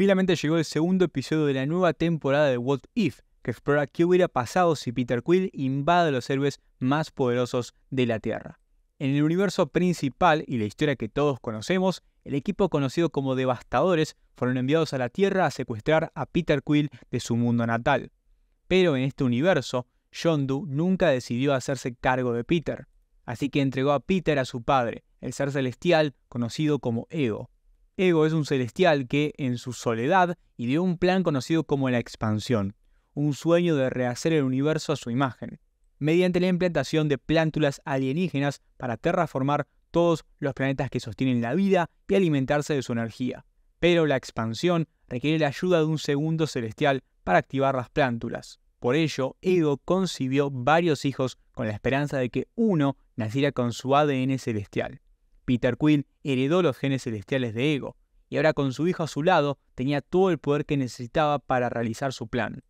Finalmente llegó el segundo episodio de la nueva temporada de What If, que explora qué hubiera pasado si Peter Quill invade a los héroes más poderosos de la Tierra. En el universo principal y la historia que todos conocemos, el equipo conocido como Devastadores fueron enviados a la Tierra a secuestrar a Peter Quill de su mundo natal. Pero en este universo, Yondu nunca decidió hacerse cargo de Peter, así que entregó a Peter a su padre, el ser celestial conocido como Ego. Ego es un celestial que, en su soledad, ideó un plan conocido como la expansión, un sueño de rehacer el universo a su imagen, mediante la implantación de plántulas alienígenas para terraformar todos los planetas que sostienen la vida y alimentarse de su energía. Pero la expansión requiere la ayuda de un segundo celestial para activar las plántulas. Por ello, Ego concibió varios hijos con la esperanza de que uno naciera con su ADN celestial. Peter Quill heredó los genes celestiales de Ego, y ahora con su hijo a su lado tenía todo el poder que necesitaba para realizar su plan.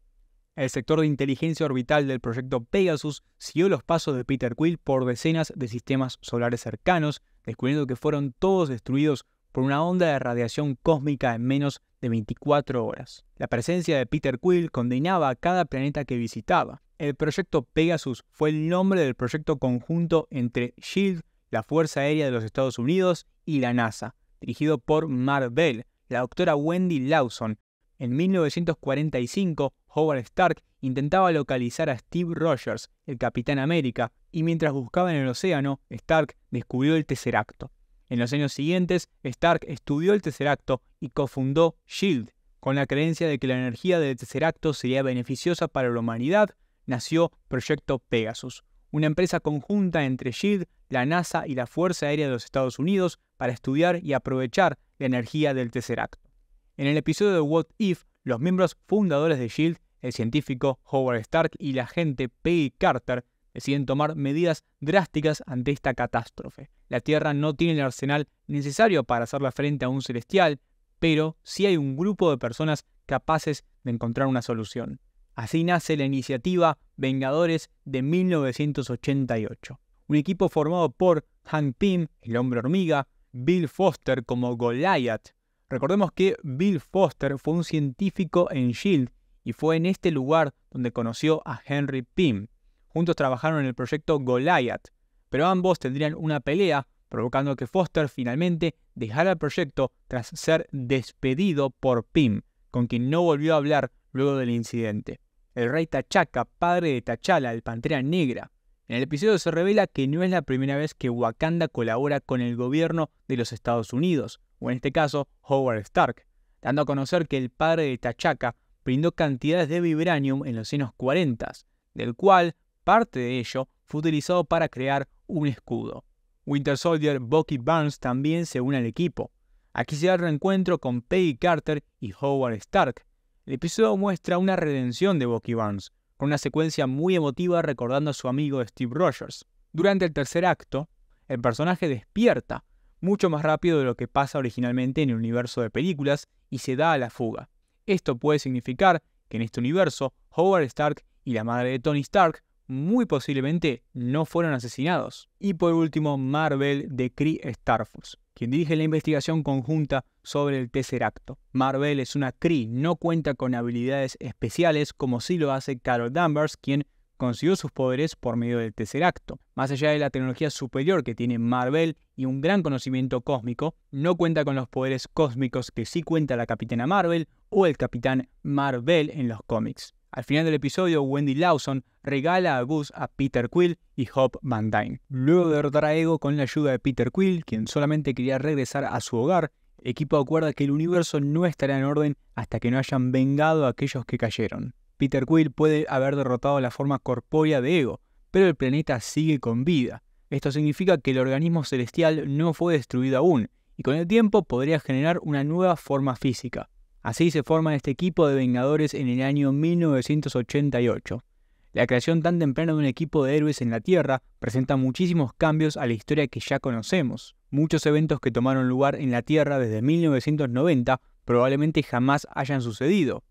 El sector de inteligencia orbital del proyecto Pegasus siguió los pasos de Peter Quill por decenas de sistemas solares cercanos, descubriendo que fueron todos destruidos por una onda de radiación cósmica en menos de 24 horas. La presencia de Peter Quill condenaba a cada planeta que visitaba. El proyecto Pegasus fue el nombre del proyecto conjunto entre SHIELD, la Fuerza Aérea de los Estados Unidos, y la NASA, dirigido por Marvel, la doctora Wendy Lawson. En 1945, Howard Stark intentaba localizar a Steve Rogers, el Capitán América, y mientras buscaba en el océano, Stark descubrió el Tesseracto. En los años siguientes, Stark estudió el Tesseracto y cofundó SHIELD. Con la creencia de que la energía del Tesseracto sería beneficiosa para la humanidad, nació Proyecto Pegasus, una empresa conjunta entre SHIELD, la NASA y la Fuerza Aérea de los Estados Unidos para estudiar y aprovechar la energía del Tesseract. En el episodio de What If, los miembros fundadores de SHIELD, el científico Howard Stark y la agente Peggy Carter, deciden tomar medidas drásticas ante esta catástrofe. La Tierra no tiene el arsenal necesario para hacerle frente a un celestial, pero sí hay un grupo de personas capaces de encontrar una solución. Así nace la iniciativa Vengadores de 1988, un equipo formado por Hank Pym, el hombre hormiga, Bill Foster como Goliath. Recordemos que Bill Foster fue un científico en Shield y fue en este lugar donde conoció a Henry Pym. Juntos trabajaron en el proyecto Goliath, pero ambos tendrían una pelea, provocando que Foster finalmente dejara el proyecto tras ser despedido por Pym, con quien no volvió a hablar luego del incidente. El rey Tachaca, padre de Tachala, el Pantera Negra, en el episodio se revela que no es la primera vez que Wakanda colabora con el gobierno de los Estados Unidos, o en este caso Howard Stark, dando a conocer que el padre de T'Chaka brindó cantidades de vibranium en los años 40, del cual parte de ello fue utilizado para crear un escudo. Winter Soldier Bucky Barnes también se une al equipo. Aquí se da el reencuentro con Peggy Carter y Howard Stark. El episodio muestra una redención de Bucky Barnes, con una secuencia muy emotiva recordando a su amigo Steve Rogers. Durante el tercer acto, el personaje despierta mucho más rápido de lo que pasa originalmente en el universo de películas y se da a la fuga. Esto puede significar que en este universo, Howard Stark y la madre de Tony Stark muy posiblemente no fueron asesinados. Y por último, Marvel de Cree Starforce, quien dirige la investigación conjunta sobre el Tesseracto. Marvel es una Kree, no cuenta con habilidades especiales como sí lo hace Carol Danvers, quien consiguió sus poderes por medio del Tesseracto. Más allá de la tecnología superior que tiene Marvel y un gran conocimiento cósmico, no cuenta con los poderes cósmicos que sí cuenta la Capitana Marvel o el Capitán Marvel en los cómics. Al final del episodio, Wendy Lawson regala a Gus a Peter Quill y Hop Van Dyne. Luego de derrotar a Ego con la ayuda de Peter Quill, quien solamente quería regresar a su hogar, el equipo acuerda que el universo no estará en orden hasta que no hayan vengado a aquellos que cayeron. Peter Quill puede haber derrotado la forma corpórea de Ego, pero el planeta sigue con vida. Esto significa que el organismo celestial no fue destruido aún, y con el tiempo podría generar una nueva forma física. Así se forma este equipo de Vengadores en el año 1988. La creación tan temprana de un equipo de héroes en la Tierra presenta muchísimos cambios a la historia que ya conocemos. Muchos eventos que tomaron lugar en la Tierra desde 1990 probablemente jamás hayan sucedido.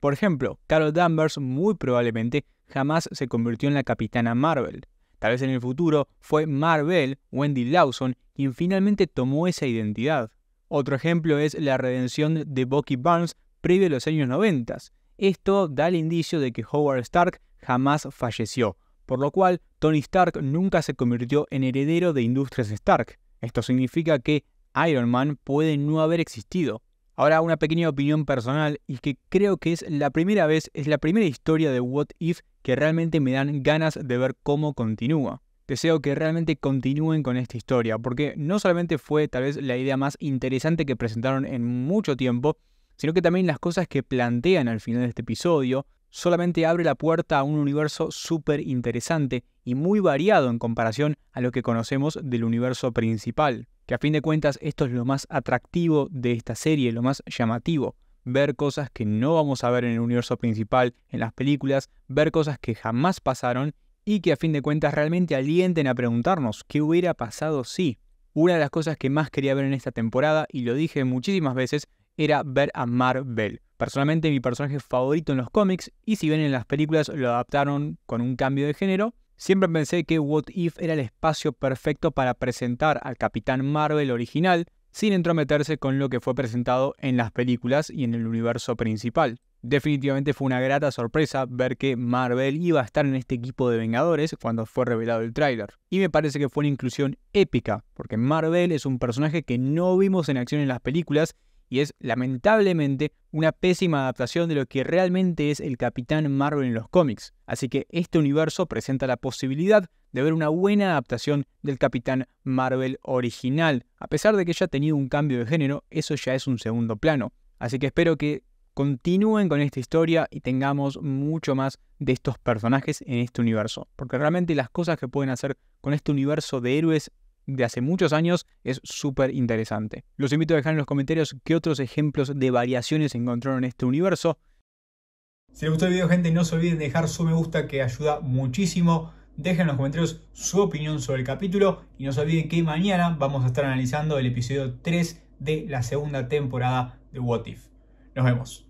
Por ejemplo, Carol Danvers muy probablemente jamás se convirtió en la capitana Marvel. Tal vez en el futuro fue Marvel, Wendy Lawson, quien finalmente tomó esa identidad. Otro ejemplo es la redención de Bucky Barnes previo a los años 90. Esto da el indicio de que Howard Stark jamás falleció, por lo cual Tony Stark nunca se convirtió en heredero de Industrias Stark. Esto significa que Iron Man puede no haber existido. Ahora una pequeña opinión personal y que creo que es la primera vez, es la primera historia de What If que realmente me dan ganas de ver cómo continúa deseo que realmente continúen con esta historia, porque no solamente fue tal vez la idea más interesante que presentaron en mucho tiempo, sino que también las cosas que plantean al final de este episodio solamente abre la puerta a un universo súper interesante y muy variado en comparación a lo que conocemos del universo principal, que a fin de cuentas esto es lo más atractivo de esta serie, lo más llamativo, ver cosas que no vamos a ver en el universo principal, en las películas, ver cosas que jamás pasaron y que a fin de cuentas realmente alienten a preguntarnos qué hubiera pasado si. Una de las cosas que más quería ver en esta temporada, y lo dije muchísimas veces, era ver a Marvel. Personalmente mi personaje favorito en los cómics, y si bien en las películas lo adaptaron con un cambio de género, siempre pensé que What If era el espacio perfecto para presentar al Capitán Marvel original, sin entrometerse con lo que fue presentado en las películas y en el universo principal. Definitivamente fue una grata sorpresa ver que Marvel iba a estar en este equipo de Vengadores cuando fue revelado el tráiler. Y me parece que fue una inclusión épica, porque Marvel es un personaje que no vimos en acción en las películas y es lamentablemente una pésima adaptación de lo que realmente es el Capitán Marvel en los cómics. Así que este universo presenta la posibilidad de ver una buena adaptación del Capitán Marvel original. A pesar de que ya ha tenido un cambio de género, eso ya es un segundo plano. Así que espero que continúen con esta historia y tengamos mucho más de estos personajes en este universo. Porque realmente las cosas que pueden hacer con este universo de héroes de hace muchos años es súper interesante. Los invito a dejar en los comentarios qué otros ejemplos de variaciones encontraron en este universo. Si les gustó el video gente no se olviden de dejar su me gusta que ayuda muchísimo. Dejen en los comentarios su opinión sobre el capítulo y no se olviden que mañana vamos a estar analizando el episodio 3 de la segunda temporada de What If. Nos vemos.